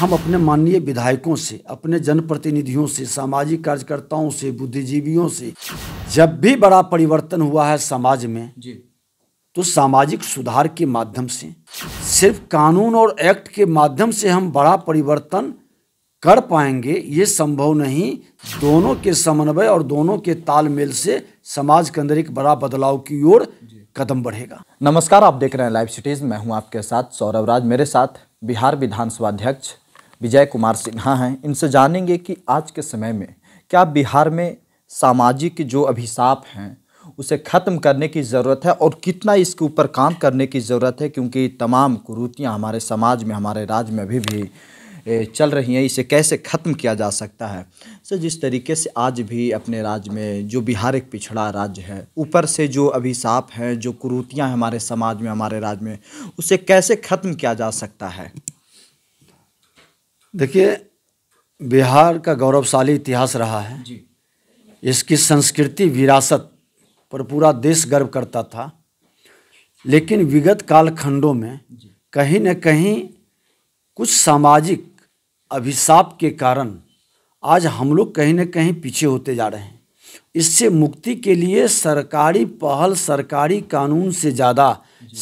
हम अपने माननीय विधायकों से अपने जनप्रतिनिधियों से सामाजिक कार्यकर्ताओं से बुद्धिजीवियों से जब भी बड़ा परिवर्तन हुआ है समाज में तो सामाजिक सुधार के माध्यम से सिर्फ कानून और एक्ट के माध्यम से हम बड़ा परिवर्तन कर पाएंगे ये संभव नहीं दोनों के समन्वय और दोनों के तालमेल से समाज के अंदर एक बड़ा बदलाव की ओर कदम बढ़ेगा नमस्कार आप देख रहे हैं लाइव सिटीज मैं हूं आपके साथ सौरभ राज मेरे साथ बिहार विधानसभा अध्यक्ष विजय कुमार सिन्हा हैं इनसे जानेंगे कि आज के समय में क्या बिहार में सामाजिक जो अभिशाप हैं उसे ख़त्म करने की ज़रूरत है और कितना इसके ऊपर काम करने की ज़रूरत है क्योंकि तमाम कुरूतियाँ हमारे समाज में हमारे राज्य में अभी भी, चल रही हैं इसे कैसे ख़त्म किया जा सकता है सर जिस तरीके से आज भी अपने राज्य में जो बिहार एक पिछड़ा राज्य है ऊपर से जो अभिशाप हैं जो कुरूतियाँ हमारे समाज में हमारे राज्य में उसे कैसे ख़त्म किया जा सकता है देखिए बिहार का गौरवशाली इतिहास रहा है जी इसकी संस्कृति विरासत पर पूरा देश गर्व करता था लेकिन विगत कालखंडों में कहीं न कहीं कुछ सामाजिक अभिशाप के कारण आज हम लोग कहीं न कहीं पीछे होते जा रहे हैं इससे मुक्ति के लिए सरकारी पहल सरकारी कानून से ज़्यादा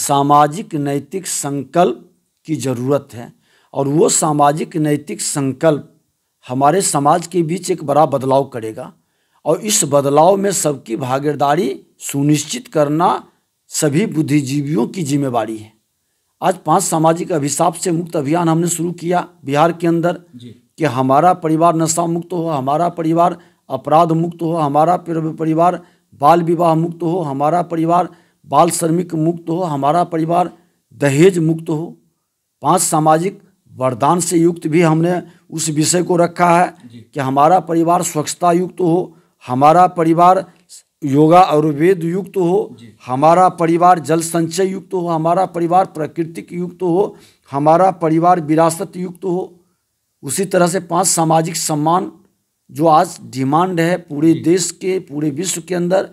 सामाजिक नैतिक संकल्प की ज़रूरत है और वो सामाजिक नैतिक संकल्प हमारे समाज के बीच एक बड़ा बदलाव करेगा और इस बदलाव में सबकी भागीदारी सुनिश्चित करना सभी बुद्धिजीवियों की जिम्मेवारी है आज पांच सामाजिक अभिशाप से मुक्त अभियान हमने शुरू किया बिहार के अंदर कि हमारा परिवार नशा मुक्त हो हमारा परिवार अपराध मुक्त हो हमारा परिवार बाल विवाह मुक्त हो हमारा परिवार बाल श्रमिक मुक्त हो हमारा परिवार दहेज मुक्त हो पांच सामाजिक वरदान से युक्त भी हमने उस विषय को रखा है कि हमारा परिवार स्वच्छता युक्त हो हमारा परिवार योगा आयुर्वेद युक्त हो हमारा परिवार जल संचय युक्त हो हमारा परिवार प्राकृतिक युक्त हो हमारा परिवार विरासत युक्त हो उसी तरह से पांच सामाजिक सम्मान जो आज डिमांड है पूरे देश के पूरे विश्व के अंदर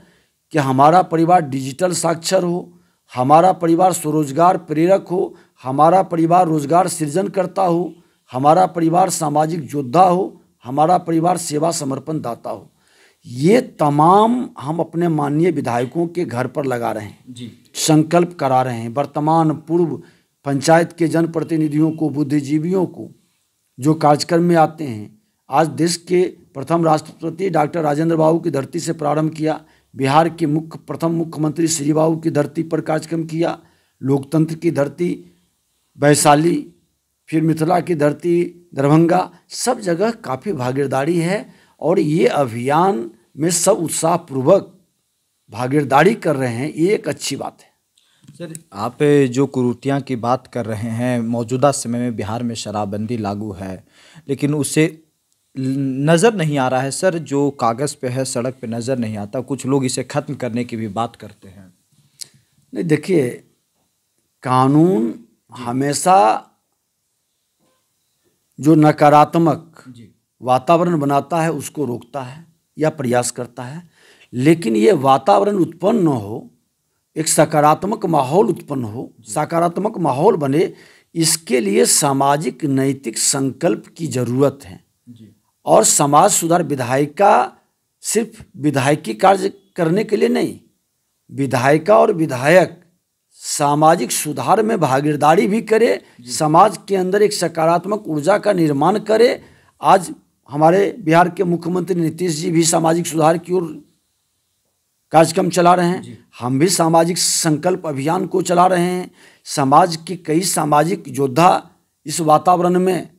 कि हमारा परिवार डिजिटल साक्षर हो हमारा परिवार स्वरोजगार प्रेरक हो हमारा परिवार रोजगार सृजन करता हो हमारा परिवार सामाजिक योद्धा हो हमारा परिवार सेवा समर्पण दाता हो ये तमाम हम अपने माननीय विधायकों के घर पर लगा रहे हैं जी संकल्प करा रहे हैं वर्तमान पूर्व पंचायत के जनप्रतिनिधियों को बुद्धिजीवियों को जो कार्यक्रम में आते हैं आज देश के प्रथम राष्ट्रपति डॉक्टर राजेंद्र बाबू की धरती से प्रारंभ किया बिहार के मुख्य प्रथम मुख्यमंत्री श्री बाबू की धरती पर कार्यक्रम किया लोकतंत्र की धरती वैशाली फिर मिथिला की धरती दरभंगा सब जगह काफ़ी भागीदारी है और ये अभियान में सब उत्साहपूर्वक भागीदारी कर रहे हैं ये एक अच्छी बात है सर आप जो कुरूतियाँ की बात कर रहे हैं मौजूदा समय में बिहार में शराबबंदी लागू है लेकिन उसे नज़र नहीं आ रहा है सर जो कागज़ पे है सड़क पे नज़र नहीं आता कुछ लोग इसे ख़त्म करने की भी बात करते हैं नहीं देखिए कानून हमेशा जो नकारात्मक वातावरण बनाता है उसको रोकता है या प्रयास करता है लेकिन ये वातावरण उत्पन्न न हो एक सकारात्मक माहौल उत्पन्न हो सकारात्मक माहौल बने इसके लिए सामाजिक नैतिक संकल्प की जरूरत है जी और समाज सुधार विधायिका सिर्फ विधायकी कार्य करने के लिए नहीं विधायिका और विधायक सामाजिक सुधार में भागीदारी भी करे समाज के अंदर एक सकारात्मक ऊर्जा का निर्माण करे आज हमारे बिहार के मुख्यमंत्री नीतीश जी भी सामाजिक सुधार की ओर कार्यक्रम चला रहे हैं हम भी सामाजिक संकल्प अभियान को चला रहे हैं समाज के कई सामाजिक योद्धा इस वातावरण में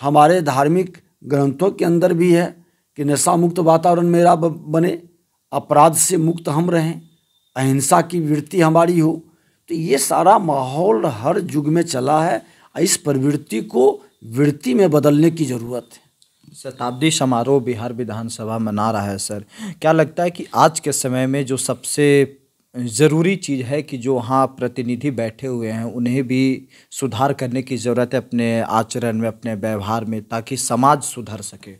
हमारे धार्मिक ग्रंथों के अंदर भी है कि नशा मुक्त वातावरण मेरा बने अपराध से मुक्त हम रहें अहिंसा की वृत्ति हमारी हो तो ये सारा माहौल हर युग में चला है इस प्रवृत्ति को वृत्ति में बदलने की ज़रूरत है शताब्दी समारोह बिहार विधानसभा मना रहा है सर क्या लगता है कि आज के समय में जो सबसे ज़रूरी चीज़ है कि जो वहाँ प्रतिनिधि बैठे हुए हैं उन्हें भी सुधार करने की ज़रूरत है अपने आचरण में अपने व्यवहार में ताकि समाज सुधर सके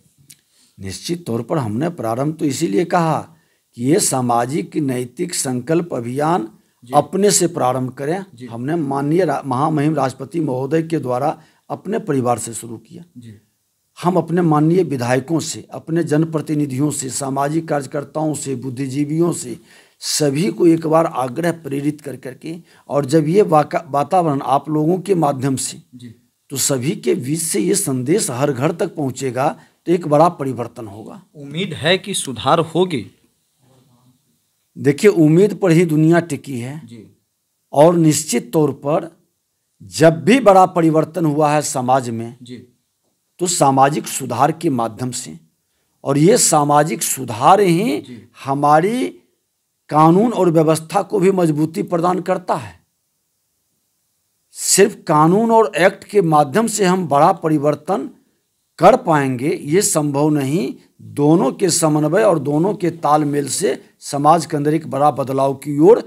निश्चित तौर पर हमने प्रारंभ तो इसीलिए कहा कि ये सामाजिक नैतिक संकल्प अभियान अपने से प्रारंभ करें हमने माननीय रा, महामहिम राष्ट्रपति महोदय के द्वारा अपने परिवार से शुरू किया हम अपने माननीय विधायकों से अपने जनप्रतिनिधियों से सामाजिक कार्यकर्ताओं से बुद्धिजीवियों से सभी को एक बार आग्रह प्रेरित कर करके और जब ये वातावरण आप लोगों के माध्यम से तो सभी के बीच से ये संदेश हर घर तक पहुंचेगा तो एक बड़ा परिवर्तन होगा उम्मीद है कि सुधार होगी देखिए उम्मीद पर ही दुनिया टिकी है जी। और निश्चित तौर पर जब भी बड़ा परिवर्तन हुआ है समाज में जी। तो सामाजिक सुधार के माध्यम से और ये सामाजिक सुधार ही हमारी कानून और व्यवस्था को भी मजबूती प्रदान करता है सिर्फ कानून और एक्ट के माध्यम से हम बड़ा परिवर्तन कर पाएंगे ये संभव नहीं दोनों के समन्वय और दोनों के तालमेल से समाज के अंदर एक बड़ा बदलाव की ओर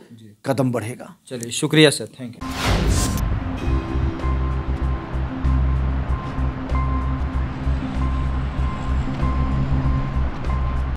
कदम बढ़ेगा चलिए शुक्रिया सर थैंक यू